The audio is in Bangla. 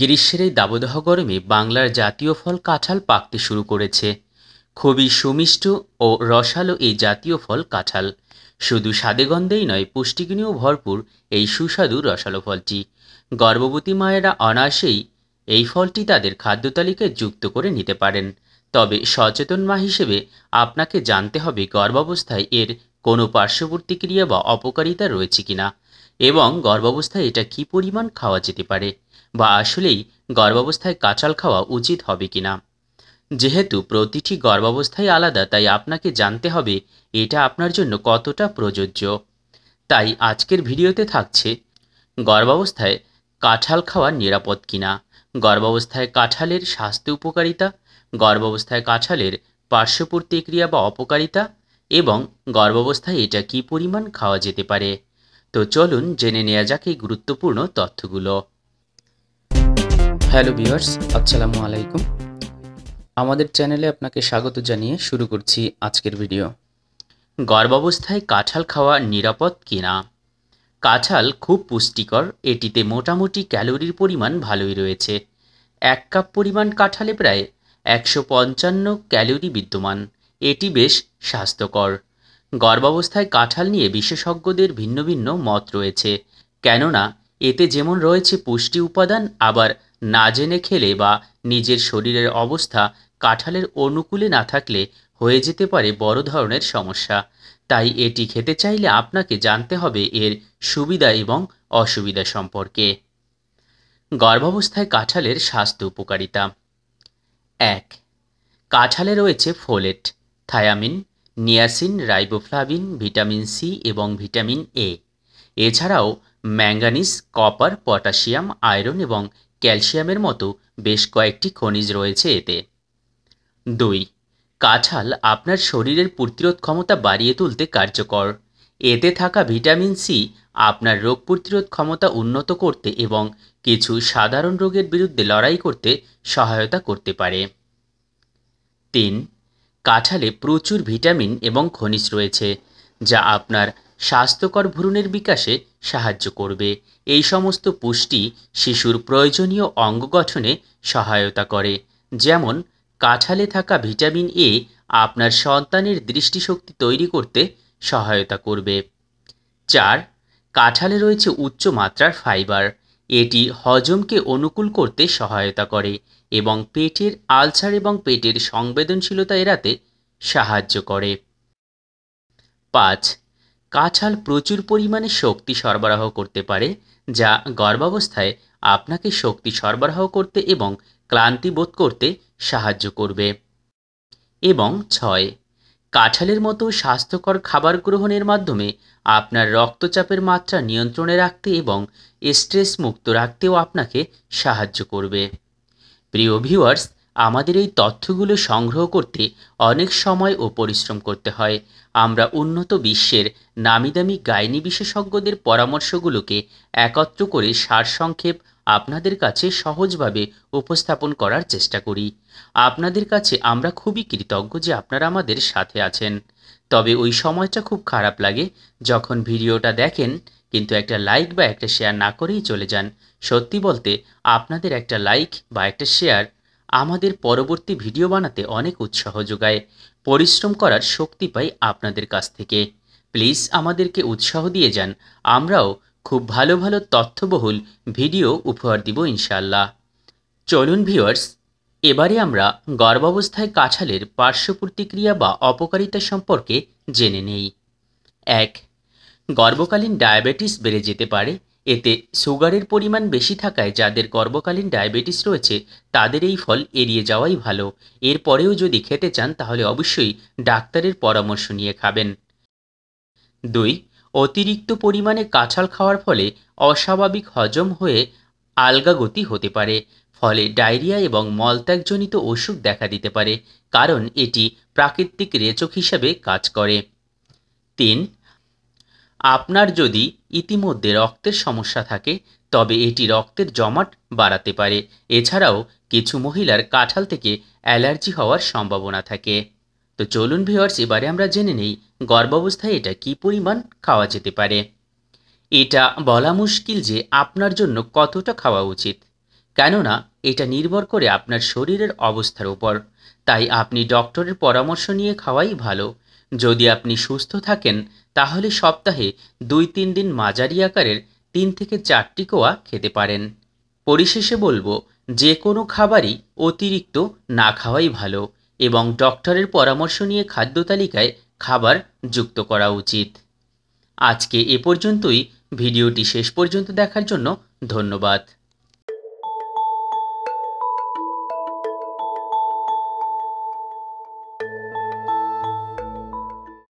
গ্রীষ্মের এই দাবদাহ গরমে বাংলার জাতীয় ফল কাঁঠাল পাকতে শুরু করেছে খুবই সুমিষ্ট ও রসালো এই জাতীয় ফল কাঁঠাল শুধু স্বাদে গন্ধেই নয় পুষ্টিগুণেও ভরপুর এই সুস্বাদু রসালো ফলটি গর্ভবতী মায়েরা অনায়াসেই এই ফলটি তাদের খাদ্য তালিকায় যুক্ত করে নিতে পারেন তবে সচেতন মা হিসেবে আপনাকে জানতে হবে গর্ভাবস্থায় এর কোনো পার্শ্ববর্তী ক্রিয়া বা অপকারিতা রয়েছে কিনা এবং গর্ভাবস্থায় এটা কি পরিমাণ খাওয়া যেতে পারে বা আসলেই গর্ভাবস্থায় কাঁচাল খাওয়া উচিত হবে কি না যেহেতু প্রতিটি গর্ভাবস্থায় আলাদা তাই আপনাকে জানতে হবে এটা আপনার জন্য কতটা প্রযোজ্য তাই আজকের ভিডিওতে থাকছে গর্ভাবস্থায় কাঁঠাল খাওয়া নিরাপদ কিনা গর্ভাবস্থায় কাঁঠালের স্বাস্থ্য উপকারিতা গর্ভাবস্থায় কাঁঠালের পার্শ্ব প্রতিক্রিয়া বা অপকারিতা এবং গর্ভাবস্থায় এটা কি পরিমাণ খাওয়া যেতে পারে তো চলুন জেনে নেওয়া যাক এই গুরুত্বপূর্ণ তথ্যগুলো হ্যালো ভিউয়ার্স আসসালামু আলাইকুম আমাদের চ্যানেলে আপনাকে স্বাগত জানিয়ে শুরু করছি আজকের ভিডিও গর্ভাবস্থায় কাঁঠাল খাওয়া নিরাপদ কিনা কাঁঠাল খুব পুষ্টিকর এটিতে মোটামুটি ক্যালোরির পরিমাণ ভালোই রয়েছে এক কাপ পরিমাণ কাঁঠালে প্রায় একশো পঞ্চান্ন ক্যালোরি বিদ্যমান এটি বেশ স্বাস্থ্যকর গর্ভাবস্থায় কাঁঠাল নিয়ে বিশেষজ্ঞদের ভিন্ন ভিন্ন মত রয়েছে কেননা এতে যেমন রয়েছে পুষ্টি উপাদান আবার না জেনে খেলে বা নিজের শরীরের অবস্থা কাঁঠালের অনুকূলে না থাকলে হয়ে যেতে পারে বড় ধরনের সমস্যা তাই এটি খেতে চাইলে আপনাকে জানতে হবে এর সুবিধা এবং অসুবিধা সম্পর্কে গর্ভাবস্থায় কাঁঠালের স্বাস্থ্য উপকারিতা এক কাঁঠালে রয়েছে folate thiamine niacin riboflavin vitamin C এবং ভিটামিন এ এছাড়াও ম্যাঙ্গানিজ কপার পটাশিয়াম আয়রন এবং ক্যালসিয়ামের মতো বেশ কয়েকটি খনিজ রয়েছে এতে দুই কাঁঠাল আপনার শরীরের প্রতিরোধ ক্ষমতা বাড়িয়ে তুলতে কার্যকর এতে থাকা ভিটামিন সি আপনার রোগ প্রতিরোধ ক্ষমতা উন্নত করতে এবং কিছু সাধারণ রোগের বিরুদ্ধে লড়াই করতে সহায়তা করতে পারে তিন কাঁঠালে প্রচুর ভিটামিন এবং খনিজ রয়েছে যা আপনার স্বাস্থ্যকর ভ্রূণের বিকাশে সাহায্য করবে এই সমস্ত পুষ্টি শিশুর প্রয়োজনীয় অঙ্গ গঠনে সহায়তা করে যেমন কাঁঠালে থাকা ভিটামিন এ আপনার সন্তানের দৃষ্টিশক্তি তৈরি করতে সহায়তা করবে চার কাঁঠালে রয়েছে উচ্চ মাত্রার ফাইবার এটি হজমকে অনুকূল করতে সহায়তা করে এবং পেটের আলসার এবং পেটের সংবেদনশীলতা এড়াতে সাহায্য করে পাঁচ কাঁঠাল প্রচুর পরিমাণে শক্তি সরবরাহ করতে পারে যা গর্ভাবস্থায় আপনাকে শক্তি সরবরাহ করতে এবং ক্লান্তি বোধ করতে সাহায্য করবে এবং ছয় কাঁঠালের মতো স্বাস্থ্যকর খাবার গ্রহণের মাধ্যমে আপনার রক্তচাপের মাত্রা নিয়ন্ত্রণে রাখতে এবং স্ট্রেস মুক্ত রাখতেও আপনাকে সাহায্য করবে প্রিয় ভিউয়ার্স আমাদের এই তথ্যগুলো সংগ্রহ করতে অনেক সময় ও পরিশ্রম করতে হয় আমরা উন্নত বিশ্বের নামিদামি গাইনি বিশেষজ্ঞদের পরামর্শগুলোকে একত্র করে সারসংক্ষেপ আপনাদের কাছে সহজভাবে উপস্থাপন করার চেষ্টা করি আপনাদের কাছে আমরা খুবই কৃতজ্ঞ যে আপনারা আমাদের সাথে আছেন তবে ওই সময়টা খুব খারাপ লাগে যখন ভিডিওটা দেখেন কিন্তু একটা লাইক বা একটা শেয়ার না করেই চলে যান সত্যি বলতে আপনাদের একটা লাইক বা একটা শেয়ার আমাদের পরবর্তী ভিডিও বানাতে অনেক উৎসাহ যোগায় পরিশ্রম করার শক্তি পাই আপনাদের কাছ থেকে প্লিজ আমাদেরকে উৎসাহ দিয়ে যান আমরাও খুব ভালো ভালো তথ্যবহুল ভিডিও উপহার দিব ইনশাল্লাহ চলুন ভিউয়ার্স এবারে আমরা গর্ভাবস্থায় কাছালের পার্শ্ব প্রতিক্রিয়া বা অপকারিতা সম্পর্কে জেনে নেই এক গর্ভকালীন ডায়াবেটিস বেড়ে যেতে পারে এতে সুগারের পরিমাণ বেশি থাকায় যাদের গর্ভকালীন ডায়াবেটিস রয়েছে তাদের এই ফল এড়িয়ে যাওয়াই ভালো এরপরেও যদি খেতে চান তাহলে অবশ্যই ডাক্তারের পরামর্শ নিয়ে খাবেন দুই অতিরিক্ত পরিমাণে কাঁচাল খাওয়ার ফলে অস্বাভাবিক হজম হয়ে আলগাগতি হতে পারে ফলে ডায়রিয়া এবং মলত্যাগজনিত অসুখ দেখা দিতে পারে কারণ এটি প্রাকৃতিক রেচক হিসাবে কাজ করে তিন আপনার যদি ইতিমধ্যে রক্তের সমস্যা থাকে তবে এটি রক্তের জমাট বাড়াতে পারে এছাড়াও কিছু মহিলার কাঁঠাল থেকে অ্যালার্জি হওয়ার সম্ভাবনা থাকে তো চলুন ভিওয়ার্স এবারে আমরা জেনে নেই গর্ভাবস্থায় এটা কি পরিমাণ খাওয়া যেতে পারে এটা বলা মুশকিল যে আপনার জন্য কতটা খাওয়া উচিত কেননা এটা নির্ভর করে আপনার শরীরের অবস্থার উপর তাই আপনি ডক্টরের পরামর্শ নিয়ে খাওয়াই ভালো যদি আপনি সুস্থ থাকেন তাহলে সপ্তাহে দুই তিন দিন মাঝারি আকারের তিন থেকে চারটি কোয়া খেতে পারেন পরিশেষে বলবো যে কোনো খাবারই অতিরিক্ত না খাওয়াই ভালো এবং ডক্টরের পরামর্শ নিয়ে খাদ্য তালিকায় খাবার যুক্ত করা উচিত আজকে এ পর্যন্তই ভিডিওটি শেষ পর্যন্ত দেখার জন্য ধন্যবাদ